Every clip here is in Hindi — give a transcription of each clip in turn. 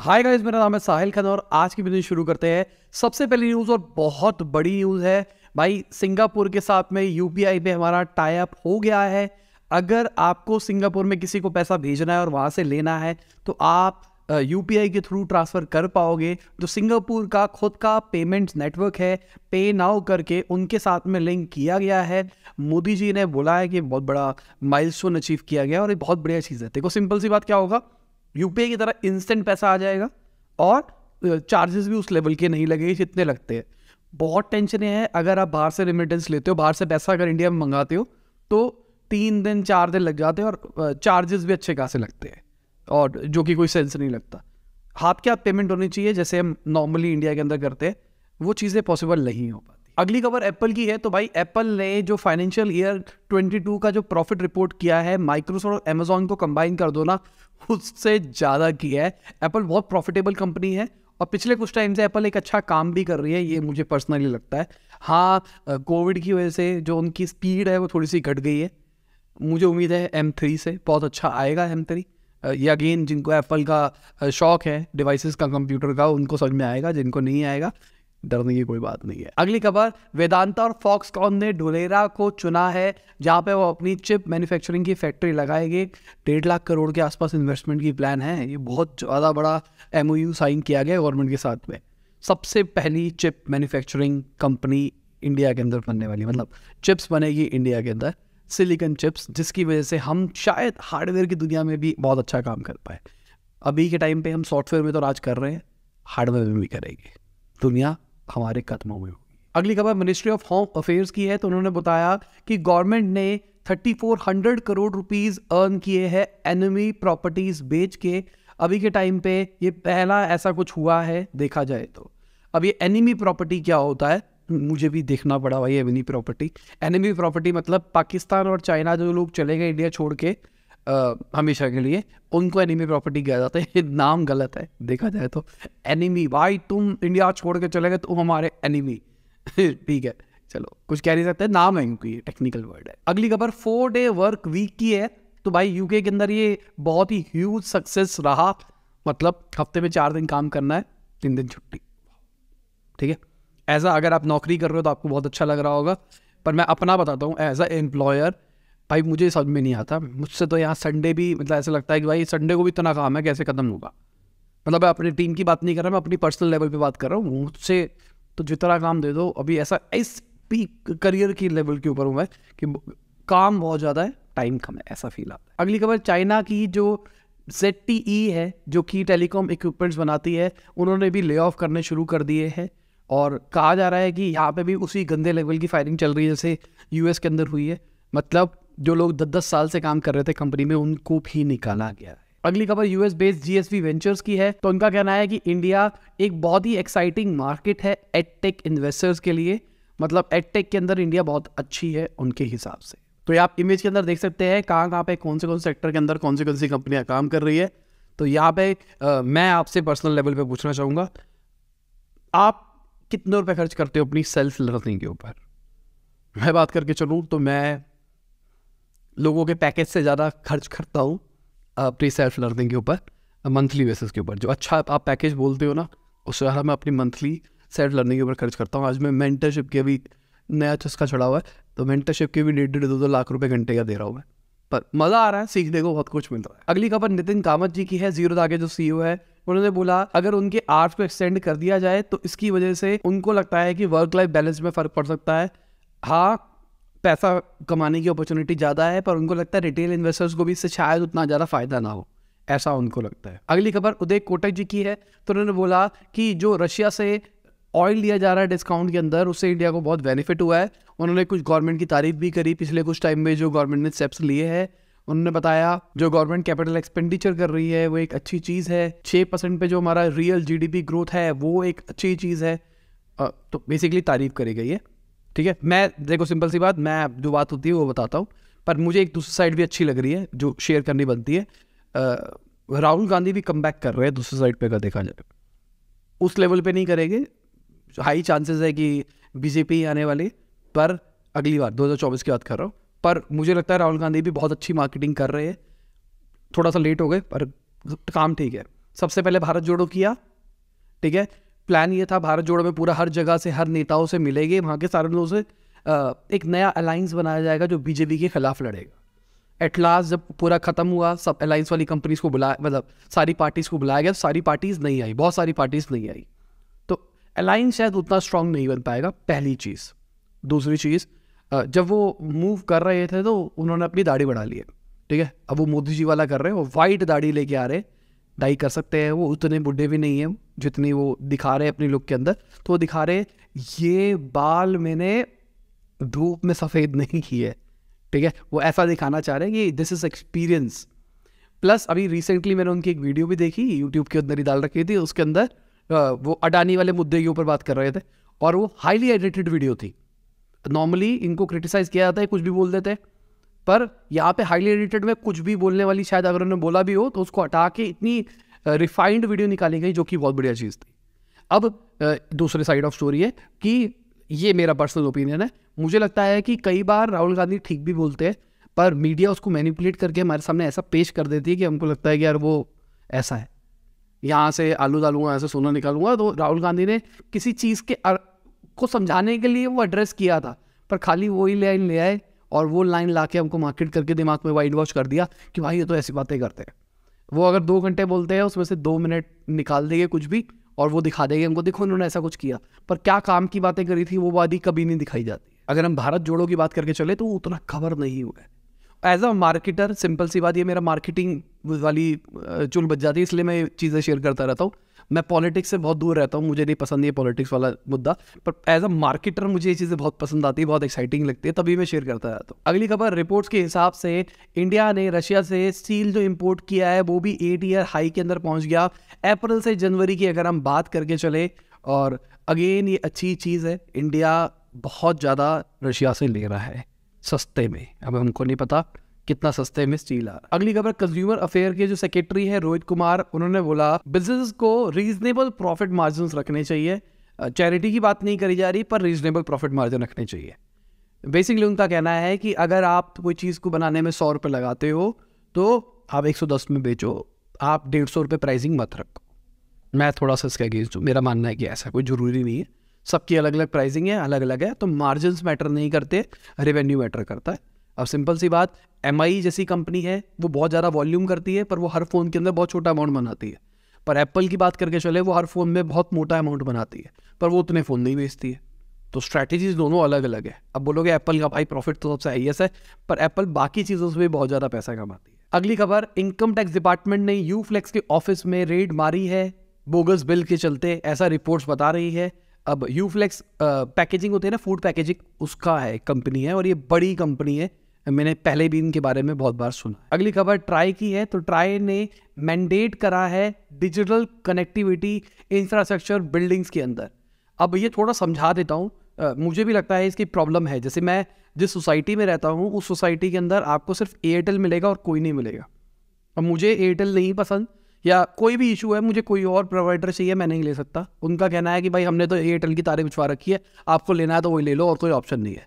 हाय गाइस मेरा नाम है साहिल खान और आज की वीडियो शुरू करते हैं सबसे पहली न्यूज़ और बहुत बड़ी न्यूज़ है भाई सिंगापुर के साथ में यूपीआई पे हमारा टाई अप हो गया है अगर आपको सिंगापुर में किसी को पैसा भेजना है और वहाँ से लेना है तो आप यू आई के थ्रू ट्रांसफ़र कर पाओगे जो सिंगापुर का खुद का पेमेंट्स नेटवर्क है पे नाउ करके उनके साथ में लिंक किया गया है मोदी जी ने बोला है कि बहुत बड़ा माइलस्टोन अचीव किया गया और ये बहुत बढ़िया चीज़ है देखो सिंपल सी बात क्या होगा यूपीआई की तरह इंस्टेंट पैसा आ जाएगा और चार्जेस भी उस लेवल के नहीं लगेंगे जितने लगते हैं बहुत टेंशन है अगर आप बाहर से रिमिटेंस लेते हो बाहर से पैसा अगर इंडिया में मंगाते हो तो तीन दिन चार दिन लग जाते हैं और चार्जेस भी अच्छे खासे लगते हैं और जो कि कोई सेंस नहीं लगता हाथ के हाथ पेमेंट होनी चाहिए जैसे हम नॉर्मली इंडिया के अंदर करते हैं वो चीज़ें पॉसिबल नहीं हो पाती अगली खबर एप्पल की है तो भाई एप्पल ने जो फाइनेंशियल ईयर 22 का जो प्रॉफिट रिपोर्ट किया है माइक्रोसॉफ्ट और अमेजोन को कंबाइन कर दो ना उससे ज़्यादा किया है एप्पल बहुत प्रॉफिटेबल कंपनी है और पिछले कुछ टाइम से एप्पल एक अच्छा काम भी कर रही है ये मुझे पर्सनली लगता है हाँ कोविड की वजह से जो उनकी स्पीड है वो थोड़ी सी घट गई है मुझे उम्मीद है एम थ्री से बहुत अच्छा आएगा एम थ्री ये अगेन जिनको एप्पल का शौक है डिवाइसेस का कंप्यूटर का उनको समझ में आएगा जिनको नहीं आएगा डरने की कोई बात नहीं है अगली खबर वेदांता और फॉक्सकॉन ने ढोलेरा को चुना है जहां पे वो अपनी चिप मैन्युफैक्चरिंग की फैक्ट्री लगाएगी डेढ़ लाख करोड़ के आसपास इन्वेस्टमेंट की प्लान है ये बहुत ज़्यादा बड़ा एम साइन किया गया गवर्नमेंट के साथ में सबसे पहली चिप मैन्युफैक्चरिंग कंपनी इंडिया के अंदर बनने वाली मतलब चिप्स बनेगी इंडिया के अंदर सिलिकन चिप्स जिसकी वजह से हम शायद हार्डवेयर की दुनिया में भी बहुत अच्छा काम कर पाए अभी के टाइम पे हम सॉफ्टवेयर में तो राज कर रहे हैं हार्डवेयर में भी करेंगे दुनिया हमारे कदमों में होगी अगली खबर मिनिस्ट्री ऑफ होम अफेयर्स की है तो उन्होंने बताया कि गवर्नमेंट ने 3400 करोड़ रुपीस अर्न किए हैं एनिमी प्रॉपर्टीज बेच के अभी के टाइम पे ये पहला ऐसा कुछ हुआ है देखा जाए तो अब ये एनिमी प्रॉपर्टी क्या होता है मुझे भी देखना पड़ा भाई एनिमी प्रॉपर्टी एनिमी प्रॉपर्टी मतलब पाकिस्तान और चाइना जो लोग चले गए इंडिया छोड़ के हमेशा के लिए उनको एनिमी प्रॉपर्टी कहा जाता है नाम गलत है देखा जाए तो एनिमी भाई तुम इंडिया छोड़ के चले गए तुम हमारे एनिमी ठीक है चलो कुछ कह नहीं सकते नाम है इनकी टेक्निकल वर्ड है अगली खबर फोर डे वर्क वीक की है तो भाई यूके के अंदर ये बहुत ही ह्यूज सक्सेस रहा मतलब हफ्ते में चार दिन काम करना है तीन दिन छुट्टी ठीक है ऐसा अगर आप नौकरी कर रहे हो तो आपको बहुत अच्छा लग रहा होगा पर मैं अपना बताता हूँ एज अ एम्प्लॉयर भाई मुझे समझ में नहीं आता मुझसे तो यहाँ संडे भी मतलब ऐसा लगता है कि भाई संडे को भी इतना काम है कैसे खत्म होगा मतलब मैं अपनी टीम की बात नहीं कर रहा मैं अपनी पर्सनल लेवल पे बात कर रहा हूँ मुझसे तो जितना काम दे दो अभी ऐसा इस पीक करियर की लेवल के ऊपर हूँ मैं कि काम बहुत ज़्यादा है टाइम कम है ऐसा फील आता है अगली खबर चाइना की जो जेड e है जो कि टेलीकॉम इक्विपमेंट्स बनाती है उन्होंने भी ले ऑफ करने शुरू कर दिए हैं और कहा जा रहा है कि यहाँ पे भी उसी गंदे लेवल की फायरिंग चल रही है जैसे यूएस के अंदर हुई है मतलब जो लोग दस दस साल से काम कर रहे थे कंपनी में उनको भी निकाला गया है अगली खबर यूएस बेस्ड जीएसवी वेंचर्स की है तो उनका कहना है कि इंडिया एक बहुत ही एक्साइटिंग मार्केट है एडटेक इन्वेस्टर्स के लिए मतलब एडटेक के अंदर इंडिया बहुत अच्छी है उनके हिसाब से तो ये आप इमेज के अंदर देख सकते हैं कहाँ कहाँ पे कौन से कौन से सेक्टर के अंदर कौन सी कौन सी कंपनियाँ काम कर रही है तो यहाँ पे आ, मैं आपसे पर्सनल लेवल पे पूछना चाहूँगा आप कितने रुपए खर्च करते हो अपनी सेल्फ लर्निंग के ऊपर मैं बात करके चलूँ तो मैं लोगों के पैकेज से ज़्यादा खर्च करता हूँ अपनी सेल्फ लर्निंग के ऊपर मंथली बेसिस के ऊपर जो अच्छा आप पैकेज बोलते हो ना उससे ज़्यादा मैं अपनी मंथली सेल्फ लर्निंग के ऊपर खर्च करता हूँ आज मैं मेंटरशिप के भी नया चस्का चढ़ा हुआ है तो मेंटरशिप के भी डेढ़ डेढ़ दो दो लाख रुपये घंटे का दे रहा हूँ मैं पर मज़ा आ रहा है सीखने को बहुत कुछ मिल रहा है अगली खबर नितिन कामत जी की है जीरो दागे जो सी e है उन्होंने बोला अगर उनके आर्ट्स को एक्सटेंड कर दिया जाए तो इसकी वजह से उनको लगता है कि वर्क लाइफ बैलेंस में फ़र्क पड़ सकता है हाँ पैसा कमाने की अपॉर्चुनिटी ज़्यादा है पर उनको लगता है रिटेल इन्वेस्टर्स को भी इससे शायद उतना ज़्यादा फ़ायदा ना हो ऐसा उनको लगता है अगली खबर उदय कोटक जी की है तो उन्होंने बोला कि जो रशिया से ऑयल लिया जा रहा है डिस्काउंट के अंदर उससे इंडिया को बहुत बेनिफिट हुआ है उन्होंने कुछ गवर्नमेंट की तारीफ भी करी पिछले कुछ टाइम में जो गवर्नमेंट ने स्टेप्स लिए हैं उन्होंने बताया जो गवर्नमेंट कैपिटल एक्सपेंडिचर कर रही है वो एक अच्छी चीज़ है छः परसेंट पर जो हमारा रियल जीडीपी ग्रोथ है वो एक अच्छी चीज़ है तो बेसिकली तारीफ करी गई है ठीक है मैं देखो सिंपल सी बात मैं जो बात होती है वो बताता हूँ पर मुझे एक दूसरी साइड भी अच्छी लग रही है जो शेयर करनी बनती है राहुल गांधी भी कम कर रहे हैं दूसरी साइड पर अगर देखा जाए उस लेवल पर नहीं करेंगे हाई चांसेस है कि बीजेपी आने वाली पर अगली बार 2024 की बात कर रहा हूँ पर मुझे लगता है राहुल गांधी भी बहुत अच्छी मार्केटिंग कर रहे हैं थोड़ा सा लेट हो गए पर काम ठीक है सबसे पहले भारत जोड़ो किया ठीक है प्लान ये था भारत जोड़ो में पूरा हर जगह से हर नेताओं से मिलेंगे वहाँ के सारे लोगों से एक नया अलायंस बनाया जाएगा जो बीजेपी के खिलाफ लड़ेगा एट लास्ट जब पूरा खत्म हुआ सब अलायंस वाली कंपनीज को बुलाया मतलब सारी पार्टीज़ को बुलाया गया सारी पार्टीज़ नहीं आई बहुत सारी पार्टीज़ नहीं आई तो अलायंस शायद उतना स्ट्रांग नहीं बन पाएगा पहली चीज़ दूसरी चीज़ जब वो मूव कर रहे थे तो उन्होंने अपनी दाढ़ी बढ़ा ली है ठीक है अब वो मोदी जी वाला कर रहे हैं वो वाइट दाढ़ी लेके आ रहे हैं डाई कर सकते हैं वो उतने बुढ़े भी नहीं हैं जितनी वो दिखा रहे हैं अपनी लुक के अंदर तो वो दिखा रहे ये बाल मैंने धूप में सफ़ेद नहीं किए ठीक है वो ऐसा दिखाना चाह रहे हैं कि दिस इज़ एक्सपीरियंस प्लस अभी रिसेंटली मैंने उनकी एक वीडियो भी देखी यूट्यूब के अंदर ही डाल रखी थी उसके अंदर वो अडानी वाले मुद्दे के ऊपर बात कर रहे थे और वो हाईली एडिटेड वीडियो थी नॉर्मली इनको क्रिटिसाइज़ किया जाता है कुछ भी बोल देते हैं पर यहाँ पे हाईली एडिटेड में कुछ भी बोलने वाली शायद अगर उन्होंने बोला भी हो तो उसको हटा के इतनी रिफाइंड वीडियो निकाली गई जो कि बहुत बढ़िया चीज़ थी अब दूसरे साइड ऑफ स्टोरी है कि ये मेरा पर्सनल ओपिनियन है मुझे लगता है कि कई बार राहुल गांधी ठीक भी बोलते हैं पर मीडिया उसको मैनिपुलेट करके हमारे सामने ऐसा पेश कर देती है कि हमको लगता है कि यार वो ऐसा है यहाँ से आलू डालूंगा यहाँ से सोना निकालूंगा तो राहुल गांधी ने किसी चीज़ के को समझाने के लिए वो एड्रेस किया था पर खाली वही लाइन ले आए और वो लाइन ला के हमको मार्केट करके दिमाग में वाइट वॉश कर दिया कि भाई ये तो ऐसी बातें करते हैं वो अगर दो घंटे बोलते हैं उसमें से दो मिनट निकाल देंगे कुछ भी और वो दिखा देंगे हमको देखो उन्होंने ऐसा कुछ किया पर क्या काम की बातें करी थी वो वादी कभी नहीं दिखाई जाती अगर हम भारत जोड़ो की बात करके चले तो उतना कवर नहीं हुआ है एज अ मार्केटर सिंपल सी बात ये मेरा मार्केटिंग वाली चुल बच जाती है इसलिए मैं चीज़ें शेयर करता रहता हूँ मैं पॉलिटिक्स से बहुत दूर रहता हूँ मुझे नहीं पसंद ये पॉलिटिक्स वाला मुद्दा पर एज अ मार्केटर मुझे ये चीज़ें बहुत पसंद आती है बहुत एक्साइटिंग लगती है तभी मैं शेयर करता रहता हूँ अगली खबर रिपोर्ट्स के हिसाब से इंडिया ने रशिया से स्टील जो इम्पोर्ट किया है वो भी एट ईयर हाई के अंदर पहुँच गया अप्रैल से जनवरी की अगर हम बात करके चले और अगेन ये अच्छी चीज़ है इंडिया बहुत ज़्यादा रशिया से ले रहा है सस्ते में अब हमको नहीं पता कितना सस्ते में स्टील आ अगली खबर कंज्यूमर अफेयर के जो सेक्रेटरी है रोहित कुमार उन्होंने बोला बिजनेस को रीजनेबल प्रॉफिट मार्जिन रखने चाहिए चैरिटी की बात नहीं करी जा रही पर रीजनेबल प्रॉफिट मार्जिन रखने चाहिए बेसिकली उनका कहना है कि अगर आप कोई चीज़ को बनाने में सौ रुपये लगाते हो तो आप दस में बेचो आप डेढ़ सौ रुपये प्राइसिंग मत रखो मैं थोड़ा सा इसके अगेंस्ट हूँ मेरा मानना है कि ऐसा कोई ज़रूरी नहीं है सबकी अलग अलग प्राइसिंग है अलग अलग है तो मार्जिन मैटर नहीं करते रेवेन्यू मैटर करता है अब सिंपल सी बात एम जैसी कंपनी है वो बहुत ज़्यादा वॉल्यूम करती है पर वो हर फ़ोन के अंदर बहुत छोटा अमाउंट बनाती है पर एप्पल की बात करके चले वो हर फ़ोन में बहुत मोटा अमाउंट बनाती है पर वो उतने फ़ोन नहीं बेचती है तो स्ट्रैटेजीज दोनों अलग अलग है अब बोलोगे एप्पल का भाई प्रॉफिट तो सबसे हाइएस्ट है पर एप्पल बाकी चीज़ों से भी बहुत ज़्यादा पैसा कमाती है अगली खबर इनकम टैक्स डिपार्टमेंट ने यू फ्लेक्स के ऑफिस में रेड मारी है बोगस बिल के चलते ऐसा रिपोर्ट्स बता रही है अब यू फ्लेक्स पैकेजिंग होती है ना फूड पैकेजिंग उसका है कंपनी है और ये बड़ी कंपनी है मैंने पहले भी इनके बारे में बहुत बार सुना अगली खबर ट्राई की है तो ट्राई ने मैंडेट करा है डिजिटल कनेक्टिविटी इंफ्रास्ट्रक्चर बिल्डिंग्स के अंदर अब ये थोड़ा समझा देता हूँ मुझे भी लगता है इसकी प्रॉब्लम है जैसे मैं जिस सोसाइटी में रहता हूँ उस सोसाइटी के अंदर आपको सिर्फ एयरटेल मिलेगा और कोई नहीं मिलेगा अब मुझे एयरटेल नहीं पसंद या कोई भी इशू है मुझे कोई और प्रोवाइडर चाहिए मैं नहीं ले सकता उनका कहना है कि भाई हमने तो एयरटेल की तारीफ बिछवा रखी है आपको लेना है तो वही ले लो और कोई ऑप्शन नहीं है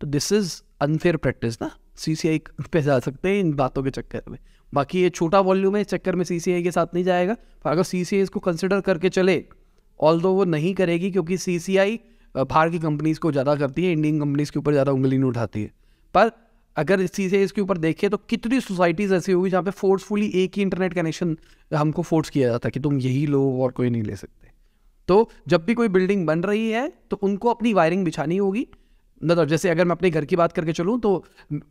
तो दिस इज़ अनफेयर प्रैक्टिस ना सी सी आई पे जा सकते हैं इन बातों के चक्कर में बाकी ये छोटा वॉल्यूम है इस चक्कर में सी सी आई के साथ नहीं जाएगा पर अगर आई इसको कंसिडर करके चले ऑल दो वो नहीं करेगी क्योंकि सी सी आई बाहर की कंपनीज़ को ज़्यादा करती है इंडियन कंपनीज़ के ऊपर ज़्यादा उंगली नहीं उठाती है पर अगर इस चीज़ें इसके ऊपर देखें तो कितनी सोसाइटीज़ ऐसी होगी जहाँ पे फोर्सफुली एक ही इंटरनेट कनेक्शन हमको फोर्स किया जाता है कि तुम यही लो और कोई नहीं ले सकते तो जब भी कोई बिल्डिंग बन रही है तो उनको अपनी वायरिंग बिछानी होगी मतलब जैसे अगर मैं अपने घर की बात करके चलूँ तो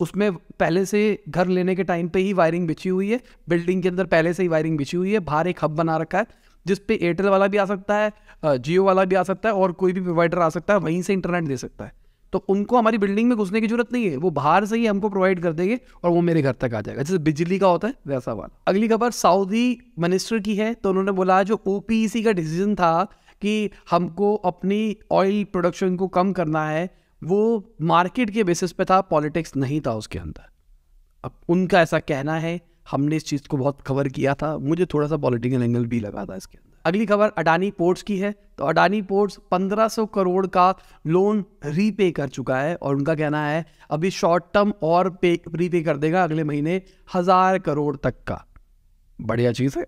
उसमें पहले से घर लेने के टाइम पे ही वायरिंग बिछी हुई है बिल्डिंग के अंदर पहले से ही वायरिंग बिछी हुई है बाहर एक हब बना रखा है जिस पे एयरटेल वाला भी आ सकता है जियो वाला भी आ सकता है और कोई भी प्रोवाइडर आ सकता है वहीं से इंटरनेट दे सकता है तो उनको हमारी बिल्डिंग में घुसने की जरूरत नहीं है वो बाहर से ही हमको प्रोवाइड कर देंगे और वो मेरे घर तक आ जाएगा जैसे बिजली का होता है वैसा वाला अगली खबर सऊदी मिनिस्टर की है तो उन्होंने बोला जो ओ e का डिसीजन था कि हमको अपनी ऑयल प्रोडक्शन को कम करना है वो मार्केट के बेसिस पे था पॉलिटिक्स नहीं था उसके अंदर अब उनका ऐसा कहना है हमने इस चीज़ को बहुत कवर किया था मुझे थोड़ा सा पॉलिटिकल एंगल भी लगा था इसके अंदर अगली खबर अडानी पोर्ट्स की है तो अडानी पोर्ट्स 1500 करोड़ का लोन रीपे कर चुका है और उनका कहना है अभी शॉर्ट टर्म और पे रीपे कर देगा अगले महीने हज़ार करोड़ तक का बढ़िया चीज़ है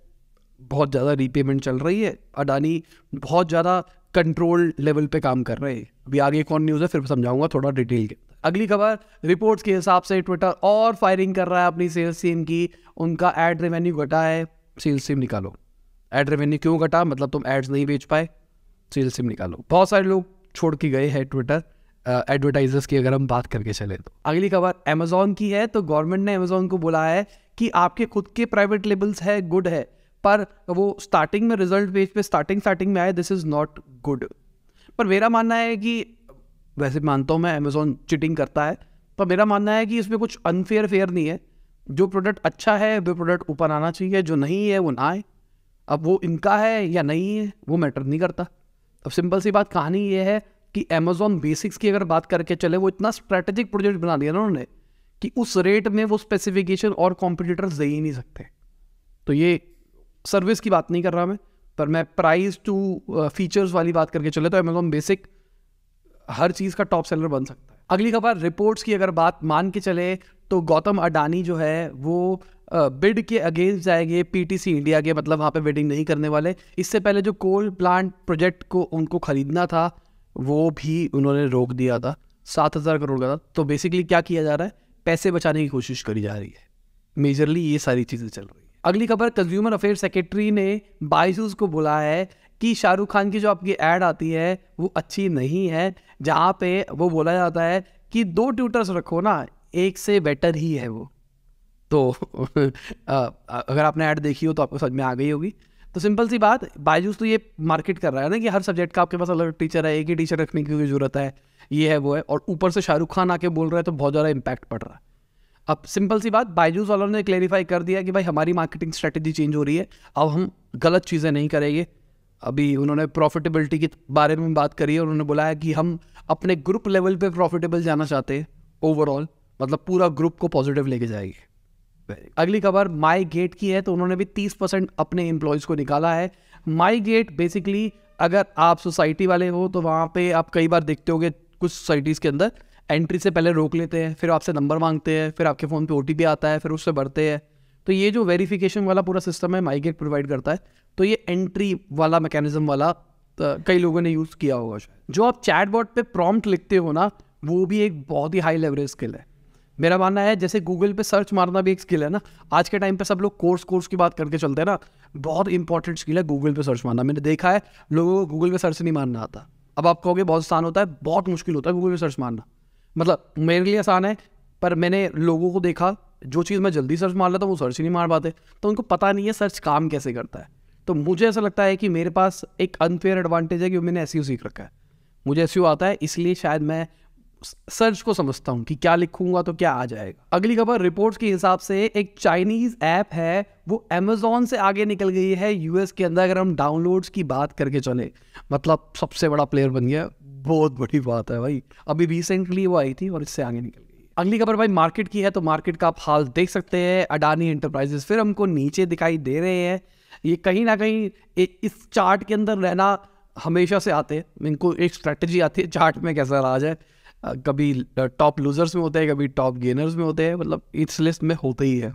बहुत ज़्यादा रीपेमेंट चल रही है अडानी बहुत ज़्यादा कंट्रोल लेवल पे काम कर रहे हैं अभी आगे कौन न्यूज़ है फिर समझाऊंगा थोड़ा डिटेल के अगली खबर रिपोर्ट्स के हिसाब से ट्विटर और फायरिंग कर रहा है अपनी सेल्स टीम की उनका एड रेवेन्यू घटा है सेल्स टीम निकालो एड रेवेन्यू क्यों घटा मतलब तुम एड्स नहीं बेच पाए सेल्स टीम निकालो बहुत सारे लोग छोड़ के गए हैं ट्विटर एडवर्टाइजर्स की अगर हम बात करके चले तो अगली खबर अमेजोन की है तो गवर्नमेंट ने अमेजोन को बोला है कि आपके खुद के प्राइवेट लेबल्स है गुड है पर वो स्टार्टिंग में रिजल्ट पेज पे स्टार्टिंग स्टार्टिंग में आए दिस इज नॉट गुड पर मेरा मानना है कि वैसे मानता हूँ मैं अमेज़ोन चिटिंग करता है पर मेरा मानना है कि इसमें कुछ अनफेयर फेयर नहीं है जो प्रोडक्ट अच्छा है वो प्रोडक्ट ऊपर आना चाहिए जो नहीं है वो ना आए अब वो इनका है या नहीं है वो मैटर नहीं करता अब सिंपल सी बात कहानी ये है कि अमेजोन बेसिक्स की अगर बात करके चले वो इतना स्ट्रैटेजिक प्रोजेक्ट बना दिया ना उन्होंने कि उस रेट में वो स्पेसिफिकेशन और कॉम्पिटिटर्स दे ही नहीं सकते तो ये सर्विस की बात नहीं कर रहा मैं पर मैं प्राइस टू फीचर्स वाली बात करके चले तो अमेजोन बेसिक हर चीज़ का टॉप सेलर बन सकता है अगली खबर रिपोर्ट्स की अगर बात मान के चले तो गौतम अडानी जो है वो बिड uh, के अगेंस्ट जाएंगे पीटीसी इंडिया के मतलब वहाँ पे बिडिंग नहीं करने वाले इससे पहले जो कोल प्लांट प्रोजेक्ट को उनको ख़रीदना था वो भी उन्होंने रोक दिया था सात हज़ार करोड़ का था तो बेसिकली क्या किया जा रहा है पैसे बचाने की कोशिश करी जा रही है मेजरली ये सारी चीज़ें चल रही है अगली खबर कंज्यूमर अफेयर सेक्रेटरी ने बाइजूस को बोला है कि शाहरुख खान की जो आपकी ऐड आती है वो अच्छी नहीं है जहाँ पे वो बोला जाता है कि दो ट्यूटर्स रखो ना एक से बेटर ही है वो तो अगर आपने ऐड देखी हो तो आपको समझ में आ गई होगी तो सिंपल सी बात बायजूस तो ये मार्केट कर रहा है ना कि हर सब्जेक्ट का आपके पास अलग टीचर है एक ही टीचर रखने की जरूरत है ये है वो है और ऊपर से शाहरुख खान आके बोल रहा है तो बहुत ज़्यादा इम्पैक्ट पड़ रहा है अब सिंपल सी बात बायजूस वालों ने क्लेरिफाई कर दिया कि भाई हमारी मार्केटिंग स्ट्रेटेजी चेंज हो रही है अब हम गलत चीज़ें नहीं करेंगे अभी उन्होंने प्रॉफिटेबिलिटी के बारे में बात करी है उन्होंने बोला है कि हम अपने ग्रुप लेवल पे प्रॉफिटेबल जाना चाहते हैं ओवरऑल मतलब पूरा ग्रुप को पॉजिटिव लेके जाएगी अगली खबर माई गेट की है तो उन्होंने भी तीस परसेंट अपने एम्प्लॉयज़ को निकाला है माई गेट बेसिकली अगर आप सोसाइटी वाले हो तो वहाँ पे आप कई बार देखते होंगे कुछ सोसाइटीज़ के अंदर एंट्री से पहले रोक लेते हैं फिर आपसे नंबर मांगते हैं फिर आपके फ़ोन पे ओ आता है फिर उससे बढ़ते हैं तो ये जो वेरिफिकेशन वाला पूरा सिस्टम है माइगेट प्रोवाइड करता है तो ये एंट्री वाला मैकेनिज्म वाला कई लोगों ने यूज़ किया होगा शायद जो आप चैटबॉट पर प्रॉम्प्ट लिखते हो ना वो भी एक बहुत ही हाई लेवरेज स्किल है मेरा मानना है जैसे गूगल पे सर्च मारना भी एक स्किल है ना आज के टाइम पे सब लोग कोर्स कोर्स की बात करके चलते हैं ना बहुत इंपॉर्टेंट स्किल है गूगल पे सर्च मारना मैंने देखा है लोगों को गूगल पे सर्च नहीं मारना आता अब आप कहोगे बहुत आसान होता है बहुत मुश्किल होता है गूगल पे सर्च मारना मतलब मेरे लिए आसान है पर मैंने लोगों को देखा जो चीज़ मैं जल्दी सर्च मार लेता हूँ वो सर्च ही नहीं मार पाते तो उनको पता नहीं है सर्च काम कैसे करता है तो मुझे ऐसा लगता है कि मेरे पास एक अनफेयर एडवांटेज है कि मैंने एस e सीख रखा है मुझे एस e आता है इसलिए शायद मैं सर्च को समझता हूँ कि क्या लिखूंगा तो क्या आ जाएगा अगली खबर रिपोर्ट्स के हिसाब से एक चाइनीज ऐप है वो अमेजोन से आगे निकल गई है यूएस के अंदर अगर हम डाउनलोड्स की बात करके चले मतलब सबसे बड़ा प्लेयर बन गया बहुत बड़ी बात है भाई अभी रिसेंटली वो आई थी और इससे आगे निकल गई अगली खबर भाई मार्केट की है तो मार्केट का आप हाल देख सकते हैं अडानी इंटरप्राइजेस फिर हमको नीचे दिखाई दे रहे हैं ये कहीं ना कहीं इस चार्ट के अंदर रहना हमेशा से आते हैं इनको एक स्ट्रेटजी आती है चार्ट में कैसा रहा जाए कभी टॉप लूजर्स में होते हैं कभी टॉप गेनर्स में होते हैं मतलब इस लिस्ट में होते ही है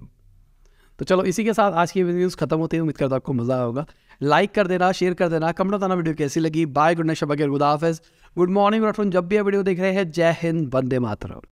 तो चलो इसी के साथ आज की वीडियो खत्म होती है उम्मीद करता आपको मजा आएगा होगा लाइक कर देना शेयर कर देना कमेंट बताना वीडियो कैसी लगी बाय गुड नाइट शबा गुड गुड मॉर्निंग और जब भी आप वीडियो देख रहे हैं जय हिंद वंदे मातरम